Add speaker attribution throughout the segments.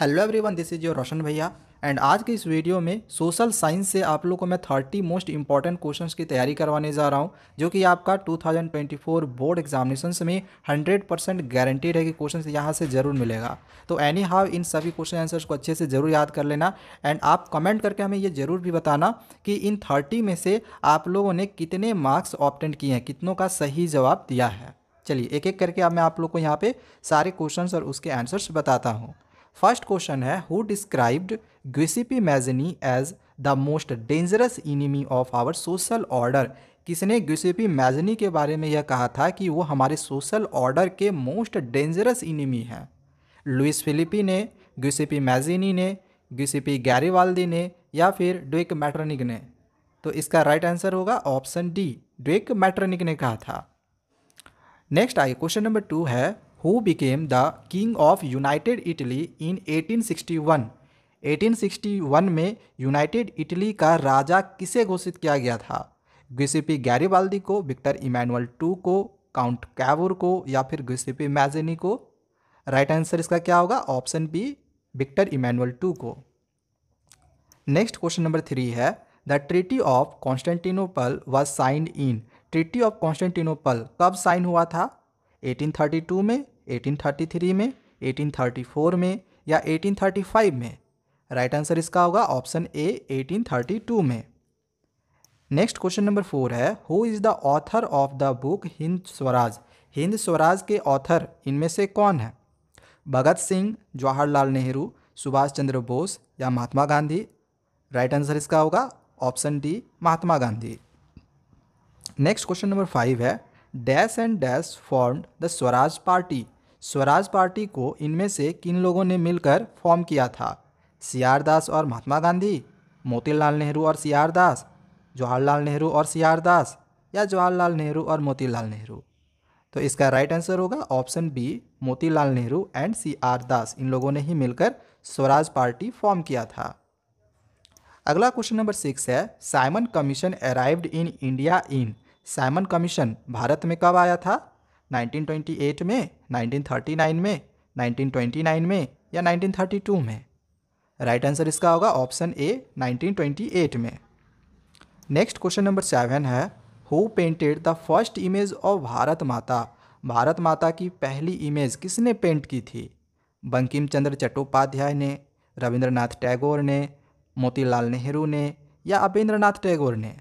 Speaker 1: Hello everyone this is your Roshan भैया and आज के इस वीडियो में सोशल साइंस से आप लोगों को मैं थर्टी मोस्ट इंपॉर्टेंट क्वेश्चंस की तैयारी करवाने जा रहा हूं जो कि आपका 2024 बोर्ड एग्जामिनेशन में 100 परसेंट गारंटीड है कि क्वेश्चंस यहां से ज़रूर मिलेगा तो एनी हाव इन सभी क्वेश्चन आंसर्स को अच्छे से ज़रूर याद कर लेना एंड आप कमेंट करके हमें ये ज़रूर भी बताना कि इन थर्टी में से आप लोगों ने कितने मार्क्स ऑप्टेंट किए हैं कितनों का सही जवाब दिया है चलिए एक एक करके अब मैं आप लोग को यहाँ पर सारे क्वेश्चन और उसके आंसर्स बताता हूँ फर्स्ट क्वेश्चन है who described Giuseppe Mazzini as the most dangerous enemy of our social order किसने ग्विसिपी मैजनी के बारे में यह कहा था कि वो हमारे सोशल ऑर्डर के मोस्ट डेंजरस इनिमी हैं लुइस फिलिपी ने ग्विसिपी मैजिनी ने ग्विसिपी गैरीवाल्दी ने या फिर ड्वेक मैट्रनिक ने तो इसका राइट right आंसर होगा ऑप्शन डी ड्वेक मैट्रनिक ने कहा था नेक्स्ट आइए क्वेश्चन नंबर टू है who became the king of United Italy in 1861. 1861 में यूनाइटेड इटली का राजा किसे घोषित किया गया था ग्विसिपी गैरीबाल्दी को विक्टर इमैनुअल टू को काउंट कैवर को या फिर ग्विसिपी मैजेनी को राइट आंसर इसका क्या होगा option B Victor Emmanuel two को नेक्स्ट क्वेश्चन नंबर थ्री है the treaty of Constantinople was signed in treaty of Constantinople कब साइन हुआ था 1832 में 1833 में 1834 में या 1835 में राइट आंसर इसका होगा ऑप्शन ए 1832 में नेक्स्ट क्वेश्चन नंबर फोर है who is the author of the book Hind Swaraj Hind Swaraj के ऑथर इनमें से कौन है भगत सिंह जवाहरलाल नेहरू सुभाष चंद्र बोस या महात्मा गांधी राइट आंसर इसका होगा option D Mahatma Gandhi next question number five है dash and dash formed the Swaraj party Swaraj party को इनमें से किन लोगों ने मिलकर फॉर्म किया था सी आर दास और महात्मा गांधी मोतीलाल नेहरू और सी आर दास जवाहरलाल नेहरू और सी आर दास या जवाहरलाल नेहरू और मोतीलाल नेहरू तो इसका राइट आंसर होगा option B Motilal Nehru and C R Das इन लोगों ने ही मिलकर स्वराज पार्टी फॉर्म किया था अगला क्वेश्चन नंबर सिक्स है Simon Commission arrived in India in Simon Commission Bharat में कब आया था 1928 में 1939 में 1929 में या 1932 में राइट आंसर इसका होगा ऑप्शन ए 1928 में नेक्स्ट क्वेश्चन नंबर सेवन है who painted the first image of Bharat Mata Bharat माता की पहली इमेज किसने पेंट की थी बंकिम चंद्र चट्टोपाध्याय ने रविंद्रनाथ टैगोर ने मोतीलाल नेहरू ने या अपेंद्रनाथ टैगोर ने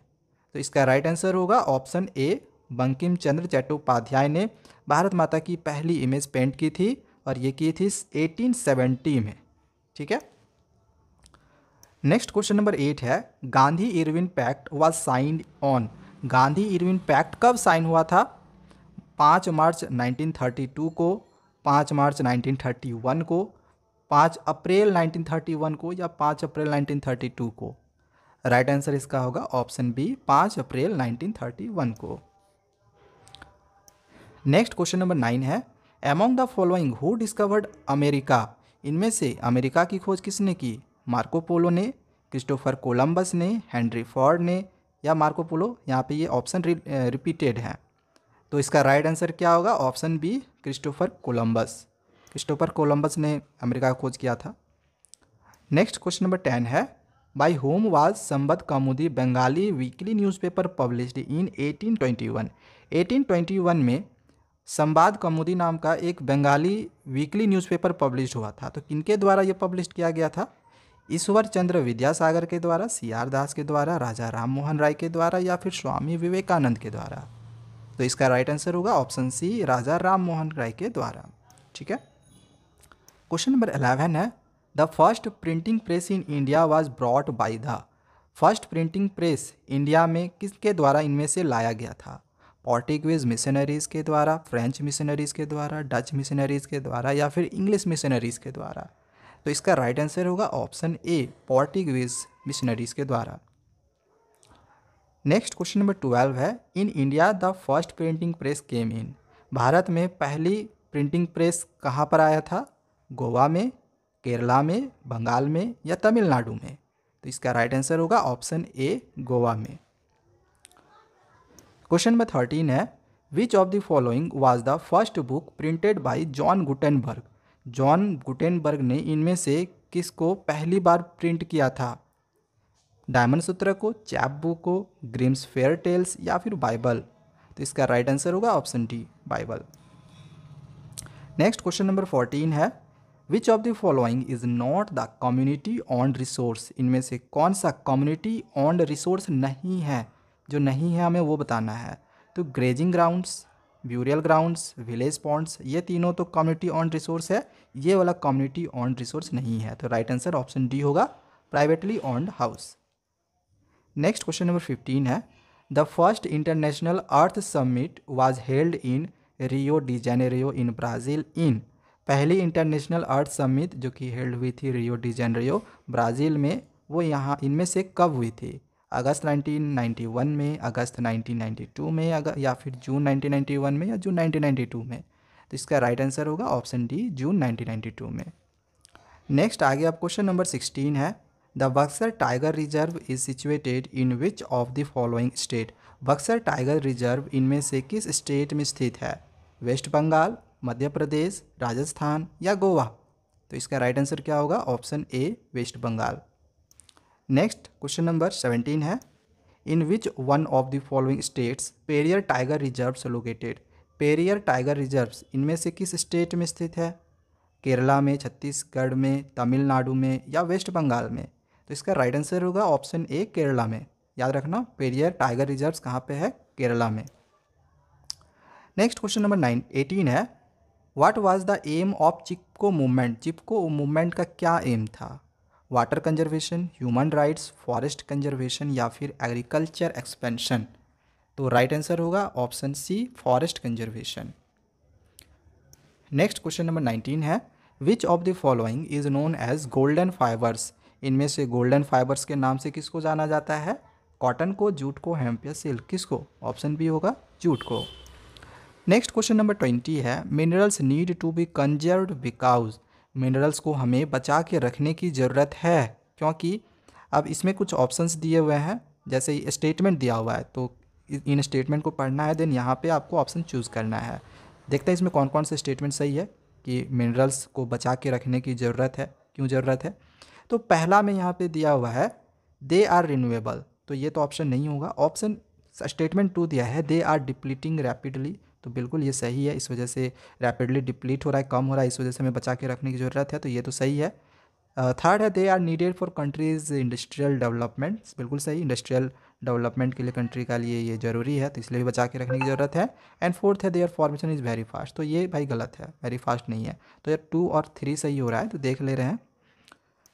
Speaker 1: तो इसका राइट आंसर होगा ऑप्शन ए बंकिम चंद्र चट्टोपाध्याय ने भारत माता की पहली इमेज पेंट की थी और ये की थी 1870 में ठीक है नेक्स्ट क्वेश्चन नंबर एट है Gandhi Irwin pact was signed on Gandhi Irwin pact कब साइन हुआ था पाँच मार्च 1932 को पाँच मार्च 1931 को पाँच अप्रैल 1931 को या पाँच अप्रैल 1932 को राइट आंसर इसका होगा ऑप्शन बी पाँच अप्रैल 1931 को नेक्स्ट क्वेश्चन नंबर नाइन है among the following who discovered America इनमें से अमेरिका की खोज किसने की मार्को पोलो ने क्रिस्टोफर कोलंबस ने हेनरी फॉर्ड ने या मार्को पोलो यहाँ पे ये ऑप्शन रिपीटेड है तो इसका राइट right आंसर क्या होगा option B Christopher Columbus Christopher Columbus ने अमेरिका का खोज किया था नेक्स्ट क्वेश्चन नंबर टेन है by whom was Sambad Kamudi Bengali weekly newspaper published in 1821. 1821 में संवाद कमुदी नाम का एक बंगाली वीकली न्यूज़पेपर पब्लिश हुआ था तो किनके द्वारा यह पब्लिश किया गया था ईश्वर चंद्र विद्यासागर के द्वारा सी आर दास के द्वारा राजा राम मोहन राय के द्वारा या फिर स्वामी विवेकानंद के द्वारा तो इसका राइट आंसर होगा ऑप्शन सी राजा राम मोहन राय के द्वारा ठीक है क्वेश्चन नंबर अलेवन है the first printing press in India was brought by the first printing press India में किसके द्वारा इनमें से लाया गया था पोर्टिग्वेज मिशनरीज के द्वारा फ्रेंच मिशनरीज के द्वारा डच मिशनरीज के द्वारा या फिर इंग्लिश मिशनरीज के द्वारा तो इसका राइट आंसर होगा ऑप्शन ए पोर्टिग्वेज मिशनरीज के द्वारा नेक्स्ट क्वेश्चन नंबर ट्वेल्व है in India the first printing press came in Bharat में पहली प्रिंटिंग प्रेस कहाँ पर आया था गोवा में केरला में बंगाल में या तमिलनाडु में तो इसका राइट आंसर होगा ऑप्शन ए गोवा में क्वेश्चन नंबर थर्टीन है which of the following was the first book printed by John Gutenberg John Gutenberg ने इनमें से किसको पहली बार प्रिंट किया था डायमंड सूत्र को चैप बुक को ग्रीम्स फेयर टेल्स या फिर बाइबल तो इसका राइट आंसर होगा option D Bible next question number fourteen है which of the following is not the community owned resource इनमें से कौन सा कम्युनिटी ऑन रिसोर्स नहीं है जो नहीं है हमें वो बताना है तो grazing grounds burial grounds village ponds ये तीनों तो कम्युनिटी ऑन रिसोर्स है ये वाला कम्युनिटी ऑन रिसोर्स नहीं है तो राइट आंसर ऑप्शन डी होगा privately owned house next question number fifteen है the first international earth summit was held in Rio de Janeiro in Brazil in पहली international earth summit जो कि held हुई थी रियो डी जेनरियो ब्राज़ील में वो यहाँ इनमें से कब हुई थी अगस्त 1991 में अगस्त 1992 में अगर या फिर जून 1991 में या जून 1992 में तो इसका राइट आंसर होगा ऑप्शन डी जून 1992 में नेक्स्ट आगे अब क्वेश्चन नंबर 16 है the Buxar tiger reserve is situated in which of the following state Buxar tiger reserve इनमें से किस स्टेट में स्थित है वेस्ट बंगाल मध्य प्रदेश राजस्थान या गोवा तो इसका राइट आंसर क्या होगा option A west Bengal next question number seventeen है in which one of the following states Periyar tiger reserves located Periyar tiger reserves इनमें से किस स्टेट में स्थित है केरला में छत्तीसगढ़ में तमिलनाडु में या वेस्ट बंगाल में तो इसका राइट आंसर होगा ऑप्शन ए केरला में याद रखना पेरियर टाइगर रिजर्व्स कहाँ पे है केरला में next question number nine eighteen है what was the aim of Chipko movement Chipko movement का क्या एम था water conservation human rights forest conservation या फिर एग्रीकल्चर एक्सपेंशन तो राइट आंसर होगा option C forest conservation next question number nineteen है which of the following is known as golden fibres इनमें से गोल्डन फाइबर्स के नाम से किसको जाना जाता है कॉटन को जूट को हेम्प या सिल्क किसको ऑप्शन बी होगा जूट को नेक्स्ट क्वेश्चन नंबर ट्वेंटी है minerals need to be conserve because minerals को हमें बचा के रखने की ज़रूरत है क्योंकि अब इसमें कुछ ऑप्शंस दिए हुए हैं जैसे स्टेटमेंट दिया हुआ है तो इन स्टेटमेंट को पढ़ना है देन यहाँ पे आपको ऑप्शन चूज़ करना है देखते हैं इसमें कौन कौन से स्टेटमेंट सही है कि मिनरल्स को बचा के रखने की ज़रूरत है क्यों ज़रूरत है तो पहला में यहाँ पर दिया हुआ है दे आर रिन्यूएबल तो ये तो ऑप्शन नहीं होगा ऑप्शन स्टेटमेंट टू दिया है दे आर डिप्लीटिंग रैपिडली तो बिल्कुल ये सही है इस वजह से रैपिडली डिप्लीट हो रहा है कम हो रहा है इस वजह से हमें बचा के रखने की ज़रूरत है तो ये तो सही है थर्ड है they are needed for countries industrial development बिल्कुल सही इंडस्ट्रियल डेवलपमेंट के लिए कंट्री का लिए ये ज़रूरी है तो इसलिए भी बचा के रखने की ज़रूरत है एंड फोर्थ है they are formation is very fast तो ये भाई गलत है वेरी फास्ट नहीं है तो यार टू और थ्री सही हो रहा है तो देख ले रहे हैं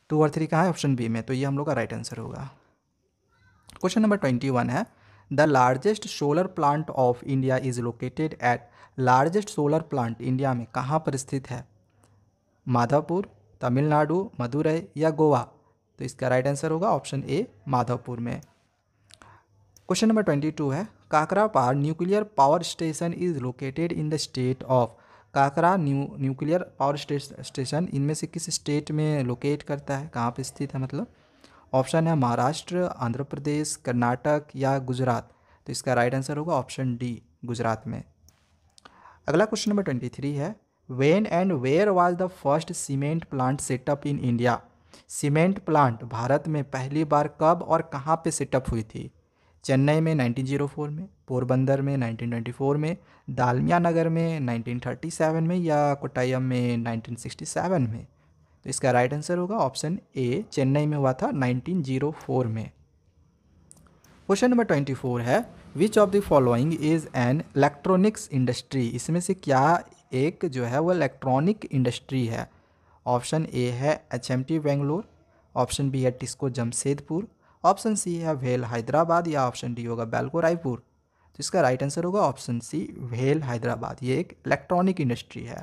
Speaker 1: टू और थ्री कहाँ है ऑप्शन बी में तो ये हम लोग का राइट आंसर होगा क्वेश्चन नंबर ट्वेंटी वन है The largest solar plant of India is located at largest solar plant India में कहाँ पर स्थित है माधवपुर तमिलनाडु मदुरई या गोवा तो इसका राइट आंसर होगा ऑप्शन ए माधवपुर में क्वेश्चन नंबर ट्वेंटी टू है Kakrapar nuclear power station is located in the state of Kakra new nuclear power station इनमें से किस स्टेट में लोकेट करता है कहाँ पर स्थित है मतलब ऑप्शन है महाराष्ट्र आंध्र प्रदेश कर्नाटक या गुजरात तो इसका राइट आंसर होगा ऑप्शन डी गुजरात में अगला क्वेश्चन नंबर ट्वेंटी थ्री है when and where was the first cement plant set up in India cement plant Bharat में पहली बार कब और कहाँ पे सेटअप हुई थी चेन्नई में 1904 में पोरबंदर में 1924 में दालमिया नगर में 1937 में या कोटायम में 1967 में तो इसका राइट आंसर होगा ऑप्शन ए चेन्नई में हुआ था 1904 में क्वेश्चन नंबर 24 है which of the following is an electronics industry इसमें से क्या एक जो है वो इलेक्ट्रॉनिक इंडस्ट्री है ऑप्शन ए है H M T Bangalore option B है टिस्को जमशेदपुर ऑप्शन सी है भेल हैदराबाद या ऑप्शन डी होगा बैलको रायपुर तो इसका राइट आंसर होगा ऑप्शन सी भेल हैदराबाद ये एक इलेक्ट्रॉनिक इंडस्ट्री है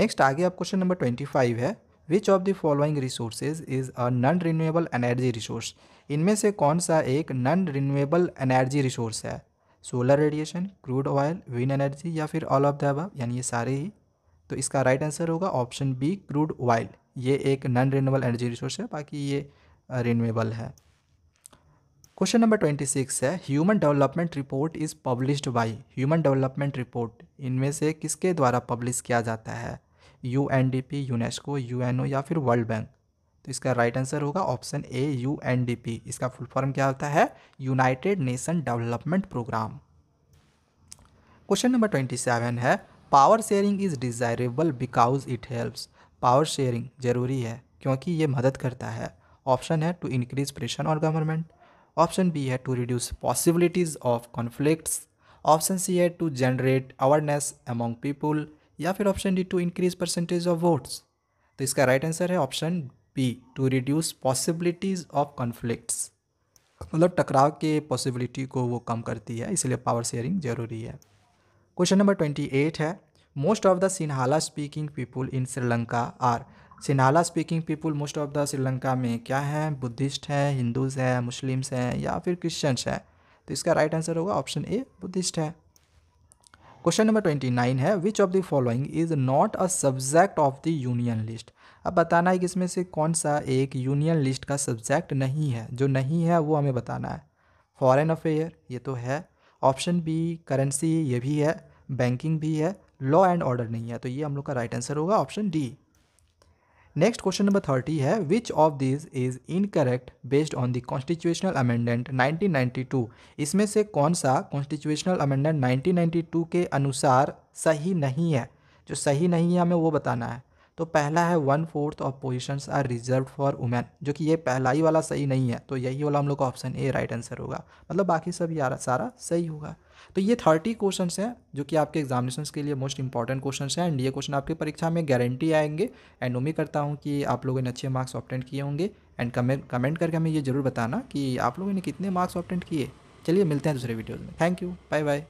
Speaker 1: नेक्स्ट आगे अब क्वेश्चन नंबर ट्वेंटी फाइव है which of the following resources is a non renewable energy resource इनमें से कौन सा एक नॉन रिन्यूएबल एनर्जी रिसोर्स है solar radiation crude oil wind energy या फिर ऑल ऑफ द अबव यानी ये सारे ही तो इसका राइट आंसर होगा ऑप्शन बी क्रूड ऑयल ये एक नॉन रिन्यूएबल एनर्जी रिसोर्स है बाकी ये रिन्यूएबल है क्वेश्चन नंबर ट्वेंटी सिक्स है human development report is published by human development report इनमें से किसके द्वारा पब्लिश किया जाता है U N D P UNESCO U N O या फिर वर्ल्ड बैंक तो इसका राइट आंसर होगा option A U N D P इसका फुल फॉर्म क्या होता है united nation development programme question number twenty seven है power sharing is desirable because it helps power sharing जरूरी है क्योंकि ये मदद करता है ऑप्शन है to increase pressure on government option B है to reduce possibilities of conflicts option C है to generate awareness among people या फिर option D to increase percentage of votes तो इसका राइट right आंसर है option B to reduce possibilities of conflicts मतलब टकराव के पॉसिबिलिटी को वो कम करती है इसलिए पावर शेयरिंग जरूरी है क्वेश्चन नंबर ट्वेंटी एट है most of the Sinhala speaking people in Sri Lanka are Sinhala speaking people most of the Sri Lanka में क्या है बुद्धिस्ट हैं हिंदूज हैं मुस्लिम्स हैं या फिर क्रिश्चियंस हैं तो इसका राइट आंसर होगा ऑप्शन ए बुद्धिस्ट है क्वेश्चन नंबर ट्वेंटी नाइन है which of the following is not a subject of the union list अब बताना है कि इसमें से कौन सा एक यूनियन लिस्ट का सब्जेक्ट नहीं है जो नहीं है वो हमें बताना है फॉरेन अफेयर ये तो है ऑप्शन बी करेंसी ये भी है बैंकिंग भी है लॉ एंड ऑर्डर नहीं है तो ये हम लोग का राइट आंसर होगा option D next question number thirty है which of this is incorrect based on the constitutional amendment 1992 इसमें से कौन सा कॉन्स्टिट्यूशनल अमेंडमेंट 1992 के अनुसार सही नहीं है जो सही नहीं है हमें वो बताना है तो पहला है one fourth of positions are reserve for women जो कि ये पहला ही वाला सही नहीं है तो यही वाला हम लोग का ऑप्शन ए राइट आंसर होगा मतलब बाकी सब यार सारा सही होगा तो ये थर्टी क्वेश्चन हैं जो कि आपके एग्जामिनेशन के लिए मोस्ट इंपॉर्टेंट क्वेश्चन हैं एंड ये क्वेश्चन आपकी परीक्षा में गारंटी आएंगे एंड उम्मीद करता हूँ कि आप लोगों ने अच्छे मार्क्स ऑप्टेंट किए होंगे एंड कमेंट कमेंट करके हमें ये जरूर बताना कि आप लोगों ने कितने मार्क्स ऑप्टेंट किए चलिए मिलते हैं दूसरे वीडियोज़ में थैंक यू बाय बाय